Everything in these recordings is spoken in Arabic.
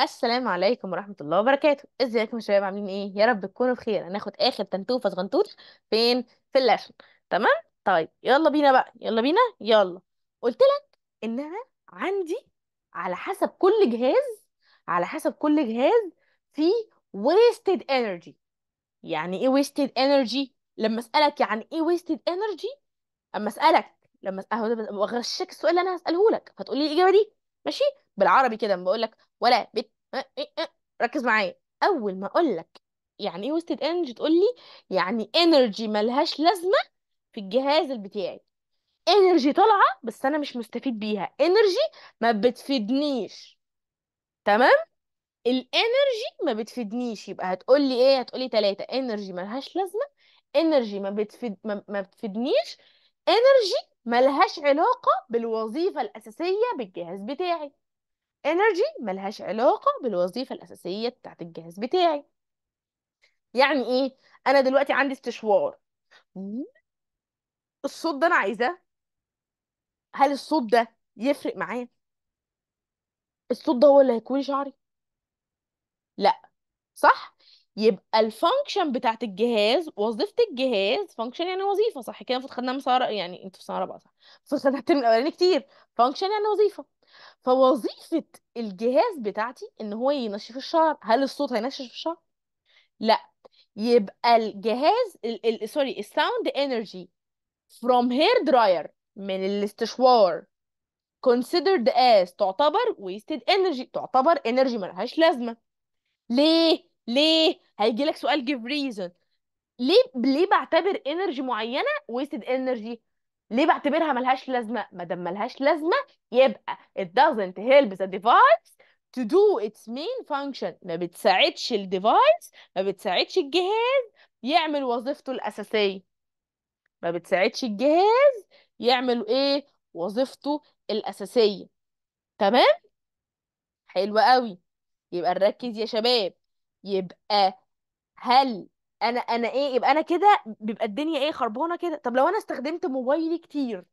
السلام عليكم ورحمة الله وبركاته ازيكم يا شباب عاملين ايه يا رب تكونوا بخير هناخد اخر تنتوفة صغنطوط فين في اللاشن تمام طيب يلا بينا بقى يلا بينا يلا قلت لك ان انا عندي على حسب كل جهاز على حسب كل جهاز في wasted energy يعني ايه wasted energy لما اسالك يعني ايه wasted energy اما اسالك لما اغششك السؤال اللي انا هساله لك فتقولي الاجابه دي ماشي بالعربي كده بقول لك ولا بت أه، أه، أه، ركز معايا اول ما اقول لك يعني ايه ويستد انرجي تقول لي يعني انرجي ملهاش لازمه في الجهاز بتاعي انرجي طالعه بس انا مش مستفيد بيها انرجي ما بتفيدنيش تمام الانرجي ما بتفيدنيش يبقى هتقول لي ايه هتقول لي ثلاثه انرجي ملهاش لازمه انرجي ما بتفيد ما بتفيدنيش انرجي ملهاش علاقه بالوظيفه الاساسيه بالجهاز بتاعي energy ملهاش علاقة بالوظيفة الأساسية بتاعت الجهاز بتاعي يعني إيه أنا دلوقتي عندي استشوار الصوت ده أنا عايزاه هل الصوت ده يفرق معايا الصوت ده هو اللي هيكون شعري لا صح يبقى الفانكشن بتاعت الجهاز وظيفه الجهاز فانكشن يعني وظيفه صح كده المفروض خدناها من يعني انتوا في سنة بقى صح المفروض خدناها من الاولاني كتير فانكشن يعني وظيفه فوظيفة الجهاز بتاعتي ان هو ينشف الشعر هل الصوت هينشف الشعر لا يبقى الجهاز سوري الساوند انرجي from hair dryer من الاستشوار considered as تعتبر wasted energy تعتبر energy ملهاش لازمة ليه ليه هيجي لك سؤال give reason ليه ليه بعتبر energy معينة wasted energy ليه بعتبرها ملهاش لازمه ما دام ملهاش لازمه يبقى it doesn't help the device to do its main function ما بتساعدش الديفايس ما بتساعدش الجهاز يعمل وظيفته الاساسيه ما بتساعدش الجهاز يعمل ايه وظيفته الاساسيه تمام حلو قوي يبقى نركز يا شباب يبقى هل انا انا ايه يبقى انا كده بيبقى الدنيا ايه خربانه كده طب لو انا استخدمت موبايلي كتير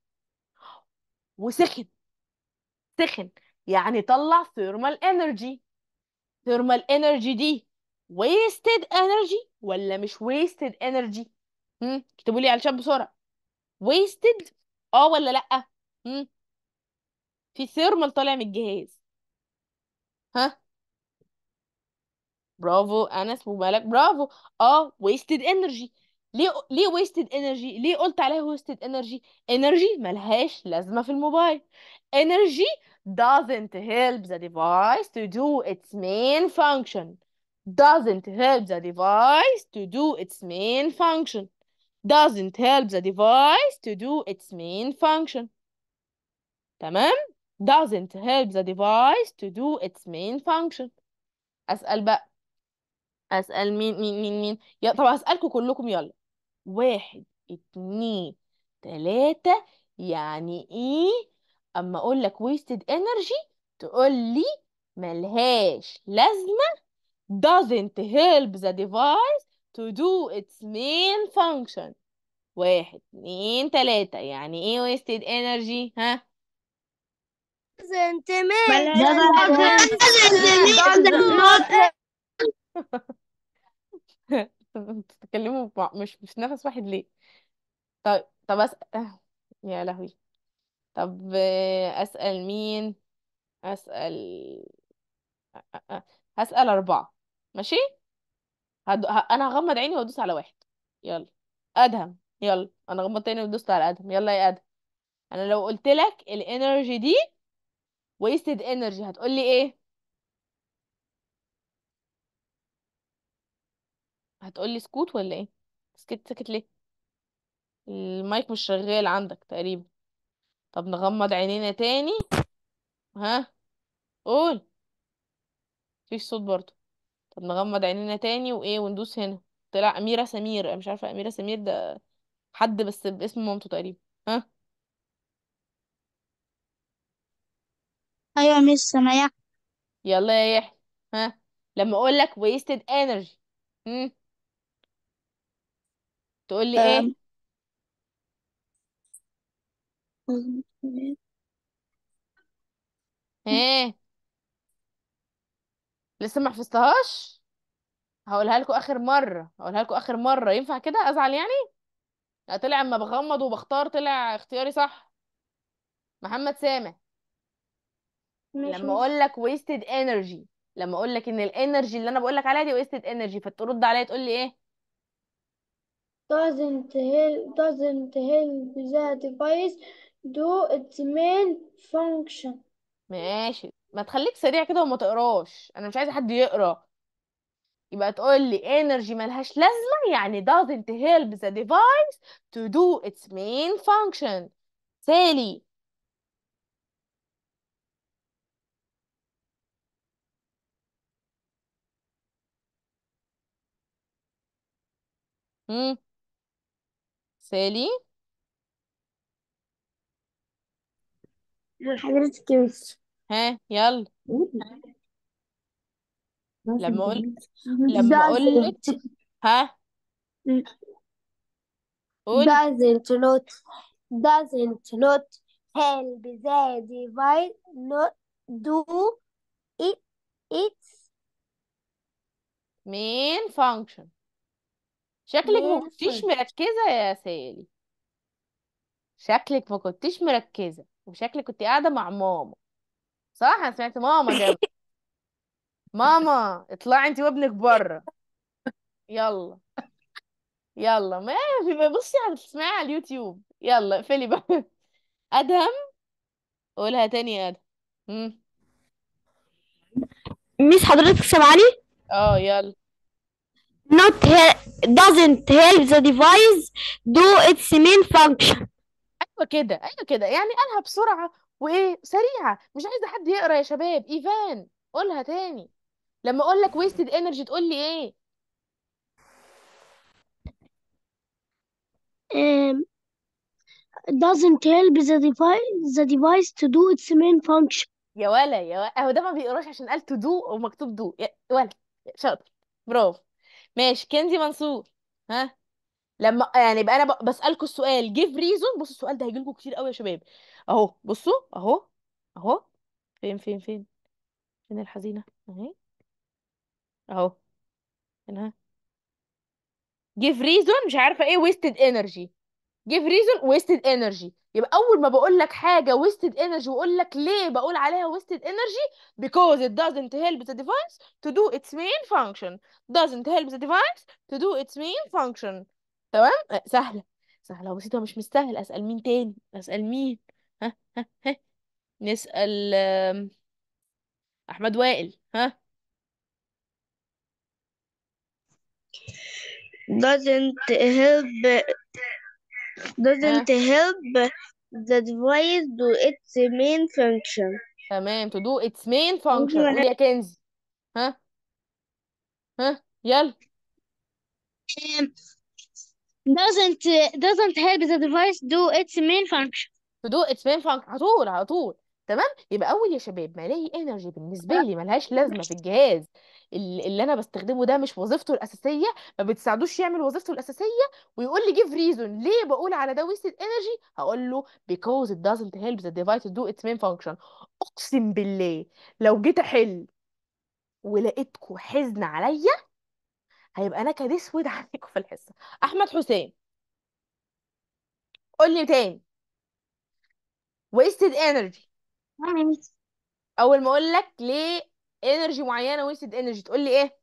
وسخن سخن يعني طلع ثيرمال انرجي ثيرمال انرجي دي ويستد انرجي ولا مش ويستد انرجي اكتبوا لي على الشات بسرعه ويستد اه ولا لا هم؟ في ثيرمال طالع من الجهاز ها برافو انس ومالك برافو اه ويستد انرجي ليه ليه ويستد انرجي ليه قلت عليها ويستد انرجي انرجي ملهاش لازمه في الموبايل انرجي doesn't help the device to do its main function doesn't help the device to do its main function doesn't help the device to do its main function تمام doesn't help the device to do its main function أسأل بقى اسال مين مين مين مين يا طب اسالكم كلكم يلا واحد اتنين تلاتة يعني ايه اما اقول لك wasted energy تقول لي ملهاش لازمة doesn't help the device to do its main function واحد اتنين تلاتة يعني ايه wasted energy ها doesn't make انتوا بتتكلموا مع... مش مش نفس واحد ليه طيب، طب طب اسال آه، يا لهوي طب اسال مين اسال آه،, آه، آه، هسال اربعه ماشي هد... ه... انا هغمض عيني وادوس على واحد يلا ادهم يلا انا غمضت عيني ودوست على ادهم يلا يا ادهم انا لو قلت لك الانرجي دي ويستد انرجي هتقول لي ايه هتقولي سكوت ولا ايه سكت سكت ليه المايك مش شغال عندك تقريبا طب نغمض عينينا تاني ها قول مفيش صوت برضه طب نغمض عينينا تاني وايه وندوس هنا طلع أميرة سمير مش عارفة أميرة سمير ده حد بس باسم مامته تقريبا ها ايوه مش سامعاك يلا يا يحيى ها لما اقول لك wasted energy تقول لي ايه آه. ايه لسه ما حفظتهاش هقولها لكم اخر مره هقولها لكم اخر مره ينفع كده ازعل يعني لا، طلع اما بغمض وبختار طلع اختياري صح محمد سامح ماشي لما اقول ماشي لك wasted energy لما اقول لك ان الانرجي اللي انا بقول لك عليها دي wasted energy فترد عليا تقول لي ايه doesn't help doesn't help the device do its main function ماشي ما تخليك سريع كده وما تقراش انا مش عايزه حد يقرا يبقى تقول لي energy ملهاش لازمه يعني doesn't help the device to do its main function سالي امم Selin? حضرتك مش ها يلا لما اقول لما اقول لك ها قول doesn't not doesn't not help the divine not do it its main function شكلك ما كنتيش مركزة يا سالي شكلك ما كنتيش مركزة وشكلك كنت قاعدة مع ماما صح انا سمعت ماما جابت ماما اطلعي انت وابنك بره يلا يلا ما في بصي هتسمعيها على اليوتيوب يلا اقفلي بقى ادهم قولها تاني يا ادهم مم. ميس حضرتك سامعاني اه يلا not doesn't help the device do its main function ايوه كده ايوه كده يعني قالها بسرعه وايه سريعه مش عايزه حد يقرا يا شباب ايفان قولها تاني لما اقول لك wasted energy تقول لي ايه um, doesn't help the device the device to do its main function يا ولا يا ولا هو ده ما بيقراش عشان قال to do ومكتوب do يا ولا شاطر برافو ماشي كنزي منصور ها لما يعني يبقى انا بسالكم السؤال جيف ريزون بصوا السؤال ده هيجي لكم كتير قوي يا شباب اهو بصوا اهو اهو فين فين فين فين الحزينه اهي اهو هنا جيف ريزون مش عارفه ايه ويستد انرجي give reason wasted energy يبقى اول ما بقول لك حاجه wasted energy واقول لك ليه بقول عليها wasted energy because it doesn't help the device to do its main function doesn't help the device to do its main function تمام سهله سهله وبسيطه مش مستاهل اسال مين تاني اسال مين ها ها ها نسال احمد وائل ها doesn't help doesn't yeah. help the device do its main function تمام eh, to do its main function قول يا كنزي ها ها يلا doesn't eh, doesn't help the device do its main function to do its main function على طول على طول تمام يبقى اول يا شباب ما الاقي انرجي بالنسبه لي ملهاش لازمه في الجهاز اللي انا بستخدمه ده مش وظيفته الاساسيه ما بتساعدوش يعمل وظيفته الاساسيه ويقول لي جيف ريزون ليه بقول على ده ويستد انرجي هقول له بيكوز ات دازنت هيلب ذا ديفايس دو اتس مين فانكشن اقسم بالله لو جيت احل ولقيتكم حزن عليا هيبقى نكد اسود عليكم في الحصه احمد حسين قول لي تاني wasted energy اول ما اقول لك ليه انرجي معينه wasted انرجي تقول لي ايه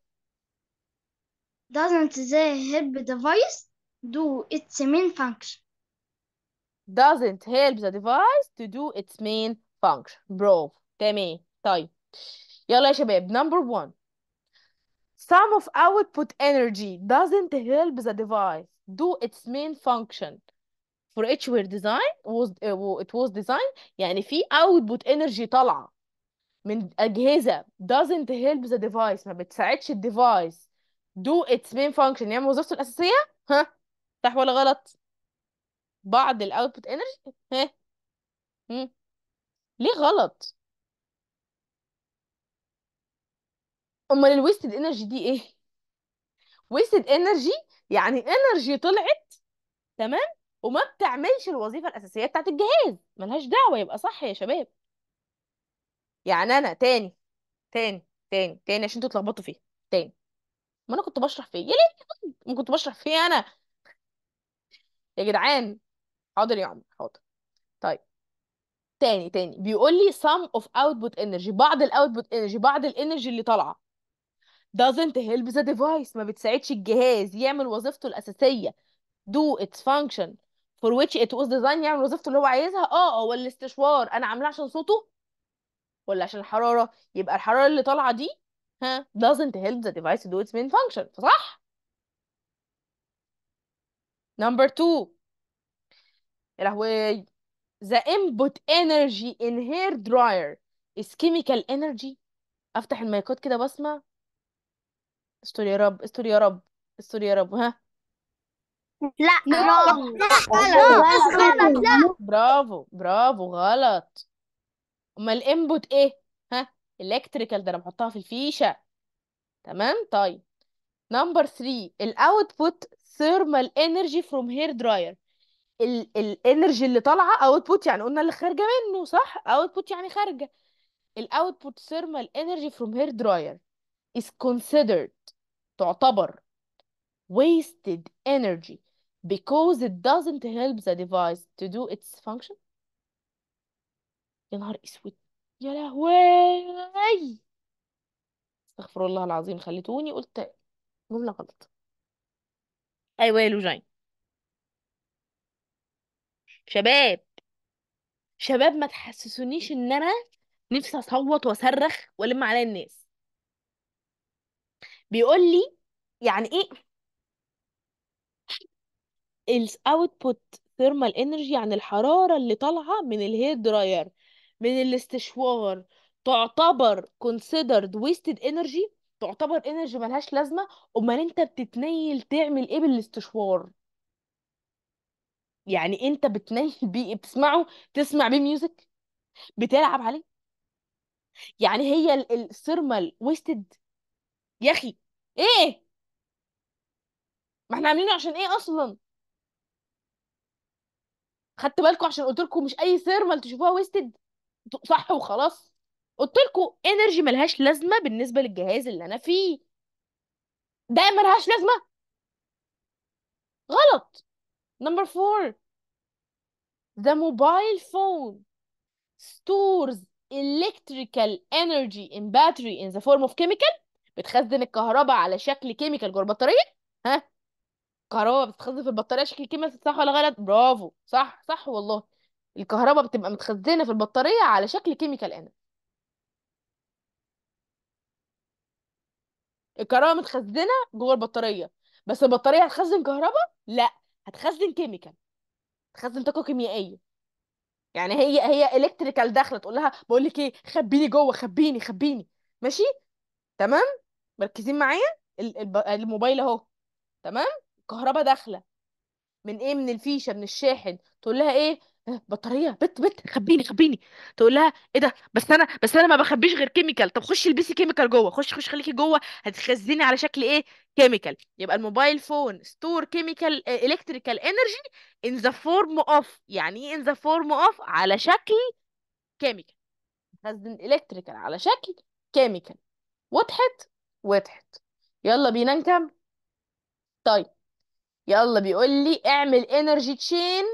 Doesn't the help device do its main function? doesn't help the device to do its main function bro. تمام طيب يلا يا شباب number one Some of output energy doesn't help the device do its main function for each were design was uh, it was design يعني في output energy طالعه من اجهزه doesn't help the device ما بتساعدش الديفايس do its main function يعني وظيفته الاساسيه ها صح ولا غلط بعض الاوتبوت انرجي ها ليه غلط امال الويستد انرجي دي ايه ويستد انرجي يعني انرجي طلعت تمام وما بتعملش الوظيفه الاساسيه بتاعت الجهاز ملهاش دعوه يبقى صح يا شباب يعني انا تاني تاني تاني تاني عشان انتوا اتلخبطتوا فيه تاني ما انا كنت بشرح فيه يا ليه ما كنت بشرح فيه انا يا جدعان حاضر يا عمر حاضر طيب تاني تاني بيقول لي sum of output energy بعض الاوتبوت انرجي بعض الانرجي اللي طالعه doesn't help the device ما بتساعدش الجهاز يعمل وظيفته الأساسية do its function فور ويتش ات واز ديزاين يعمل وظيفته اللي هو عايزها اه هو آه، الاستشوار انا عاملاه عشان صوته ولا عشان الحراره يبقى الحراره اللي طالعه دي ها doesn't help the device to do its main function صح number two يا the input energy in hair dryer is chemical energy افتح المايكات كده بسمع استر يا رب استر يا رب استر يا رب ها لا برافو غلط لا برافو برافو غلط امال الانبوت ايه ها الكتريكال ده انا بحطها في الفيشه تمام طيب نمبر 3 الاوتبوت ثيرمال انرجي فروم هير دراير الانرجي اللي طالعه اوتبوت يعني قلنا اللي خارجه منه صح اوتبوت يعني خارجه الاوتبوت ثيرمال انرجي فروم هير دراير is considered تعتبر wasted energy because it doesn't help the device to do its function يا نهار اسود يا لهوي استغفر الله العظيم خليتوني قلت جملة غلط ايوه يا لوجين شباب شباب ما تحسسونيش ان انا نفسي اصوت واصرخ والم عليا الناس بيقول لي يعني ايه الاوتبوت ثيرمال انرجي يعني الحرارة اللي طالعة من الهير دراير من الاستشوار تعتبر considered wasted energy تعتبر انرجي ملهاش لازمة امال انت بتتنيل تعمل ايه بالاستشوار يعني انت بتنيل بيه بتسمعه تسمع بيه ميوزك بتلعب عليه يعني هي الثيرمال ويستد يا اخي ايه ما احنا عاملينه عشان ايه اصلا خدت بالكم عشان قلت لكم مش اي ثيرمال تشوفوها ويستد صح وخلاص قلت لكم انرجي ملهاش لازمه بالنسبه للجهاز اللي انا فيه ده ملهاش لازمه غلط نمبر 4 the mobile phone stores electrical energy in battery in the form of chemical بتخزن الكهرباء على شكل كيميكال جوه البطاريه ها كهرباء بتتخزن في البطارية شكل كلمة صح ولا غلط برافو صح صح والله الكهرباء بتبقى متخزنة في البطارية على شكل كيميكال انا الكهرباء متخزنة جوه البطارية بس البطارية هتخزن كهرباء لا هتخزن كيميكال هتخزن طاقة كيميائية يعني هي هي الكتريكال داخله تقول لها بقول لك ايه خبيني جوه خبيني خبيني ماشي تمام مركزين معايا الموبايل اهو تمام كهرباء داخله من ايه من الفيشه من الشاحن تقول لها ايه أه، بطاريه بت بت خبيني خبيني تقول لها ايه ده بس انا بس انا ما بخبيش غير كيميكال طب خشي البسي كيميكال جوه خش خش خليكي جوه هتخزني على شكل ايه كيميكال يبقى الموبايل فون ستور كيميكال الكتريكال انرجي ان ذا فورم اوف يعني ايه ان ذا فورم اوف على شكل كيميكال هتخزن الكتريكال على شكل كيميكال وضحت وضحت يلا بينا نكمل طيب يلا بيقول لي اعمل انرجي تشين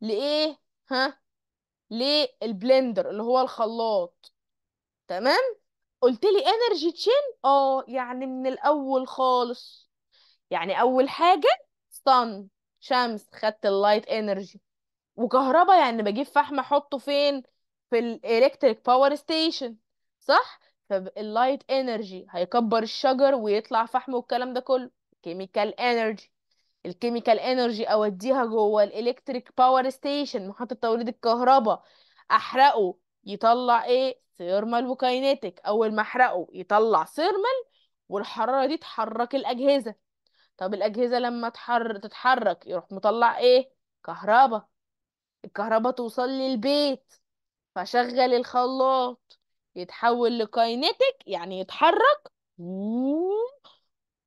لايه ها للبلندر اللي هو الخلاط تمام قلت لي انرجي تشين اه يعني من الاول خالص يعني اول حاجه صن شمس خدت اللايت انرجي وكهرباء يعني بجيب فحم احطه فين في الالكتريك باور ستيشن صح فاللايت انرجي هيكبر الشجر ويطلع فحم والكلام ده كله كيميكال انرجي الكيميكال انرجي اوديها جوه الالكتريك باور ستيشن محطه توليد الكهرباء احرقه يطلع ايه ثيرمال وكاينيتك اول ما احرقه يطلع ثيرمال والحراره دي تحرك الاجهزه طب الاجهزه لما تحر... تتحرك يروح مطلع ايه كهرباء الكهرباء توصل للبيت فشغل الخلاط يتحول لكاينيتك يعني يتحرك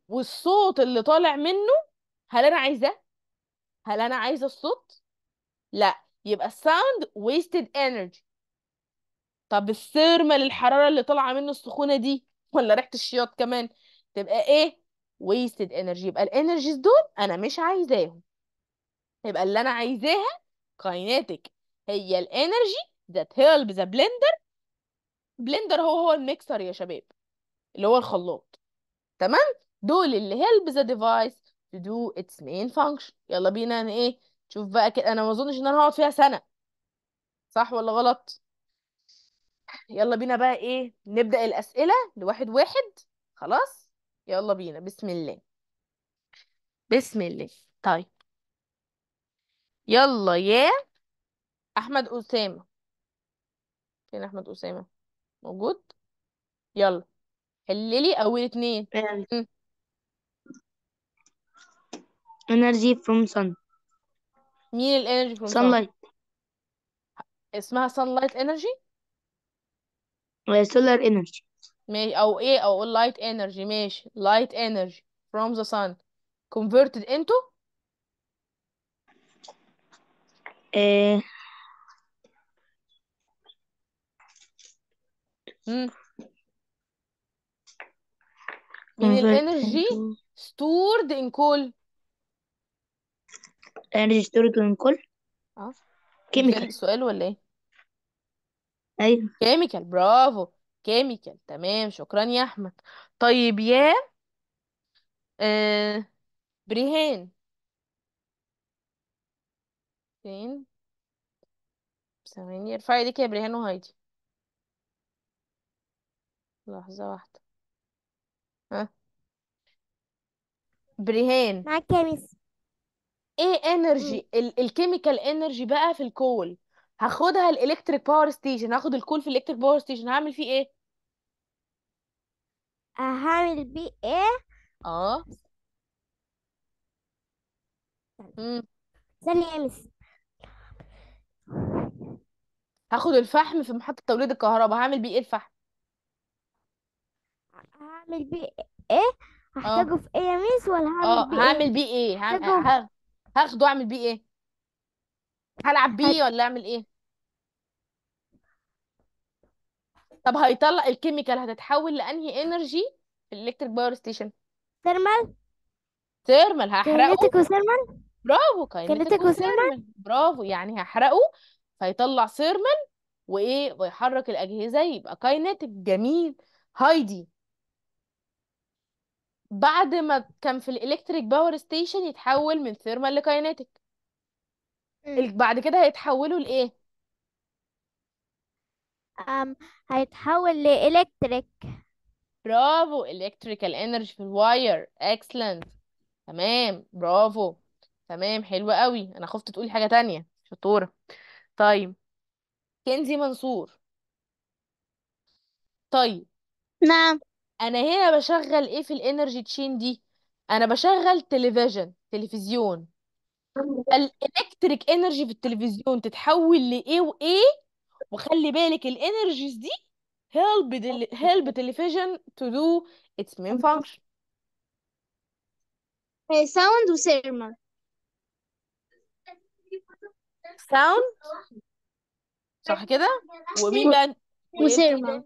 والصوت اللي طالع منه هل انا عايزاه هل انا عايزه الصوت لا يبقى الساوند wasted energy طب الثيرمال الحراره اللي طالعه منه السخونه دي ولا ريحه الشياط كمان تبقى ايه wasted energy يبقى الانرجيز دول انا مش عايزاهم يبقى اللي انا عايزاها كايناتيك هي الانرجي that help the blender بلندر هو هو الميكسر يا شباب اللي هو الخلاط تمام دول اللي help the device to do its main function يلا بينا انا يعني ايه شوف بقى كده انا ما اظنش ان انا هقعد فيها سنة صح ولا غلط يلا بينا بقى ايه نبدأ الأسئلة لواحد واحد خلاص يلا بينا بسم الله بسم الله طيب يلا يا أحمد أسامة فين أحمد أسامة موجود يلا حللي أول اتنين يعني energy from sun. مين الانرجي فروم sunlight اسمها sunlight energy uh, solar energy ماشي او ايه او light energy ماشي light energy from the sun converted into ايه مم. من الانرجي into stored in coal يعني stored من كل اه كيميكال سؤال ولا ايه ايوه كيميكال برافو كيميكال تمام شكرا يا احمد طيب يا آه، بريهان فين ثواني ارفعي ايديك يا بريهان وهايدي لحظة واحدة ها بريهان معاك يا ميس ايه انرجي الكيميكال انرجي بقى في الكول هاخدها الالكتريك باور ستيشن هاخد الكول في الالكتريك باور ستيشن هعمل فيه ايه هعمل بيه ايه اه طيب. مم. ثانية امس هاخد الفحم في محطة توليد الكهرباء هعمل بيه ايه الفحم هعمل بيه ايه اه هحتاجه في ايه يا ميس ولا هعمل اه بيه ايه هعمل بيه ايه هعمل هحتاجه هاخده اعمل بيه ايه هلعب بيه ولا اعمل ايه طب هيطلع الكيميكال هتتحول لانهي انرجي في الالكتريك باور ستيشن ثيرمال ثيرمال هحرقه كينيتيك وثيرمال برافو كينيتيك وثيرمال برافو يعني هحرقه فيطلع ثيرمال وايه ويحرك الاجهزه يبقى كينيتيك جميل هايدي بعد ما كان في الالكتريك باور ستيشن يتحول من ثيرمال لكاينيتك بعد كده هيتحولوا لايه أم هيتحول لإلكتريك برافو الكتريكال انرجي في الواير اكسلنت تمام برافو تمام حلو قوي انا خفت تقولي حاجة تانية شطورة طيب كنزي منصور طيب نعم انا هنا بشغل ايه في الانرجي تشين دي انا بشغل تلفزيون تلفزيون الالكتريك انرجي في التلفزيون تتحول لايه وايه وخلي بالك الانرجيز دي help the help television to do its main function ساوند وسيرما ساوند صح كده ومين بقى وسيرما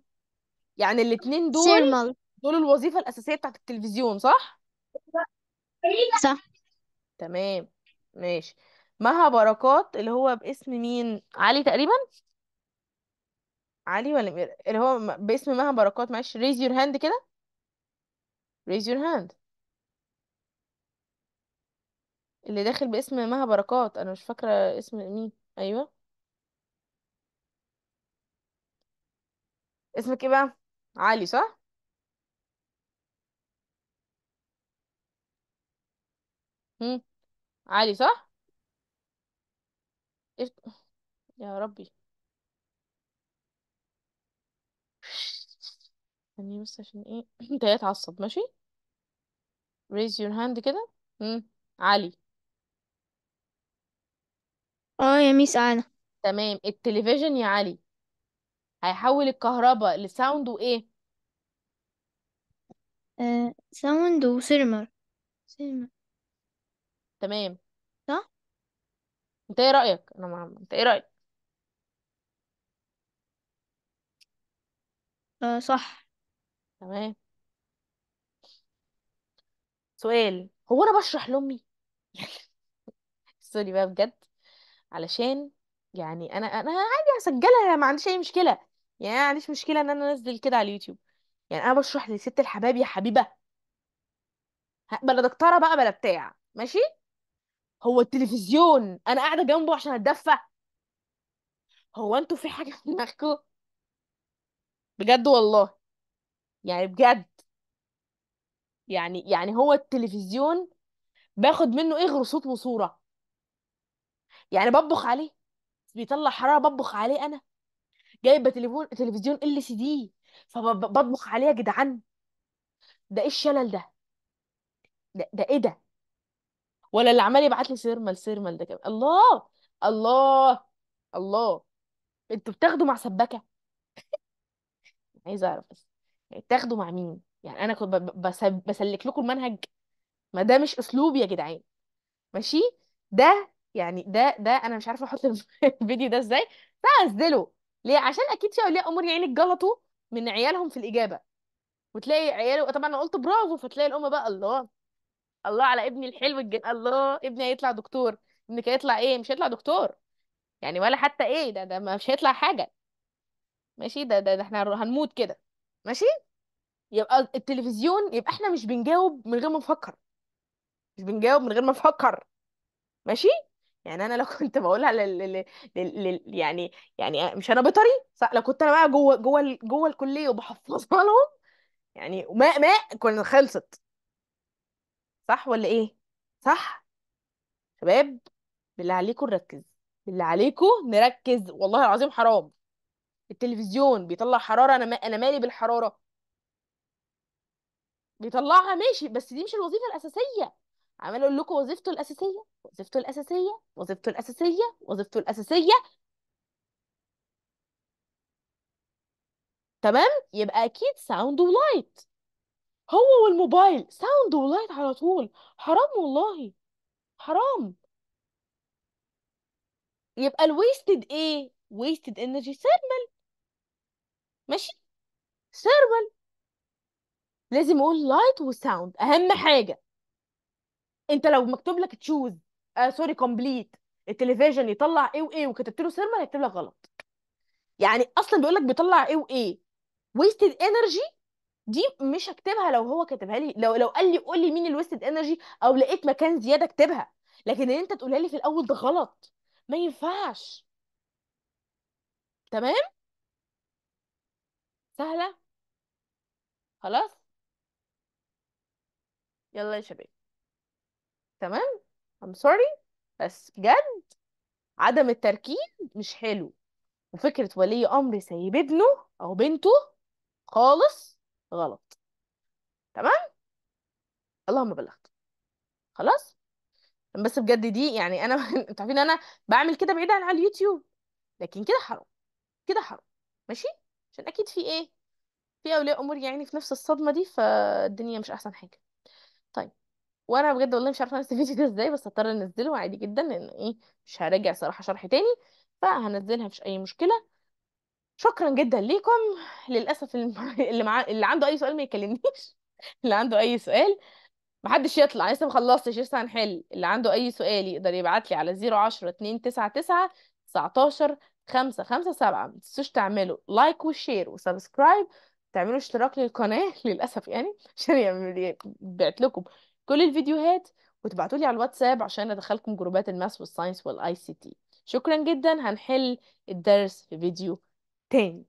يعني الاتنين دول سيرمال دول الوظيفة الأساسية بتاعت التلفزيون صح؟ صح تمام ماشي مها بركات اللي هو باسم مين علي تقريبا علي ولا مير- اللي هو باسم مها بركات معلش raise your hand كده raise your hand اللي داخل باسم مها بركات انا مش فاكرة اسم مين ايوه اسمك ايه بقى علي صح مم. عالي صح يا ربي يعني بس عشان ايه انت هتعصب ماشي raise your hand كده مم. عالي اه يا ميس انا تمام التلفزيون يا علي هيحول الكهرباء لساوند وايه آه ساوند وسيرمر سيرمر تمام صح انت ايه رأيك انا ما انت ايه رأيك آه صح تمام سؤال هو انا بشرح لأمي سوري بقى بجد علشان يعني انا انا عادي هسجلها ما عنديش اي مشكلة يعني انا ما عنديش مشكلة ان انا انزل كده على اليوتيوب يعني انا بشرح لست الحباب يا حبيبة بلا دكتورة بقى بلا بتاع ماشي هو التلفزيون انا قاعده جنبه عشان اتدفى هو انتوا في حاجه في دماغكم بجد والله يعني بجد يعني يعني هو التلفزيون باخد منه ايه غير صوت وصوره يعني بطبخ عليه بيطلع حراره بطبخ عليه انا جايبه تليفون تلفزيون ال سي دي فبطبخ عليه يا جدعان ده ايه الشلل ده ده, ده ايه ده ولا اللي عمال يبعت لي سيرمال سيرمال ده كمان الله الله الله انتوا بتاخدوا مع سباكه عايزه اعرف بس يعني بتاخدوا مع مين يعني انا كنت بسلك لكم المنهج ما ده مش اسلوب يا جدعان ماشي ده يعني ده ده انا مش عارفه احط الفيديو ده ازاي فانزله ليه عشان اكيد في اولياء امور يعني اتجلطوا من عيالهم في الاجابه وتلاقي عياله طبعا انا قلت برافو فتلاقي الام بقى الله الله على ابني الحلو الجن الله ابني هيطلع دكتور ابنك هيطلع ايه مش هيطلع دكتور يعني ولا حتى ايه ده ده مش هيطلع حاجه ماشي ده ده, ده احنا هنموت كده ماشي يبقى التلفزيون يبقى احنا مش بنجاوب من غير ما نفكر مش بنجاوب من غير ما نفكر ماشي يعني انا لو كنت بقولها لل... لل... لل... لل... يعني يعني مش انا بيطري صح لو كنت انا بقى جوه جوه جوه الكليه وبحفظها لهم يعني ماء ماء كنا خلصت صح ولا ايه صح شباب بالله عليكم نركز بالله عليكم نركز والله العظيم حرام التلفزيون بيطلع حرارة انا ما... انا مالي بالحرارة بيطلعها ماشي بس دي مش الوظيفة الأساسية عمال اقول لكم وظيفته الأساسية وظيفته الأساسية وظيفته الأساسية وظيفته الأساسية تمام يبقى اكيد ساوند ولايت هو والموبايل ساوند ولايت على طول حرام والله حرام يبقى الويستد ايه ويستد انرجي ثيرمال ماشي ثيرمال لازم اقول لايت وساوند اهم حاجه انت لو مكتوب لك تشوز سوري كومبليت التلفزيون يطلع ايه وايه وكتبت له ثيرمال هيكتب لك غلط يعني اصلا بيقول لك بيطلع ايه وايه ويستد انرجي دي مش هكتبها لو هو كاتبها لي لو لو قال لي قول لي مين الويستد انرجي او لقيت مكان زياده اكتبها لكن ان انت تقولها لي في الاول ده غلط ما ينفعش تمام سهله خلاص يلا يا شباب تمام I'm sorry بس بجد عدم التركيز مش حلو وفكرة ولي أمر سايب ابنه أو بنته خالص غلط تمام اللهم بلغت خلاص بس بجد دي يعني انا انتوا عارفين انا بعمل كده بعيدا عن اليوتيوب لكن كده حرام كده حرام ماشي عشان اكيد في ايه في اولياء امور يعني في نفس الصدمه دي فالدنيا مش احسن حاجه طيب وانا بجد والله مش عارفه انزل الفيديو ده ازاي بس هضطر انزله عادي جدا لان ايه مش هراجع صراحه شرح تاني فهنزلها مفيش اي مشكله شكرا جدا ليكم للاسف اللي مع... اللي عنده اي سؤال ما يكلمنيش اللي عنده اي سؤال محدش يطلع لسه ما خلصتش لسه هنحل اللي عنده اي سؤال يقدر يبعت لي على 010 299 19 557 ما تنسوش تعملوا لايك وشير وسبسكرايب تعملوا اشتراك للقناه للاسف يعني عشان يعمل بعت لكم كل الفيديوهات وتبعتوا لي على الواتساب عشان ادخلكم جروبات الماس والساينس والاي سي تي شكرا جدا هنحل الدرس في فيديو thing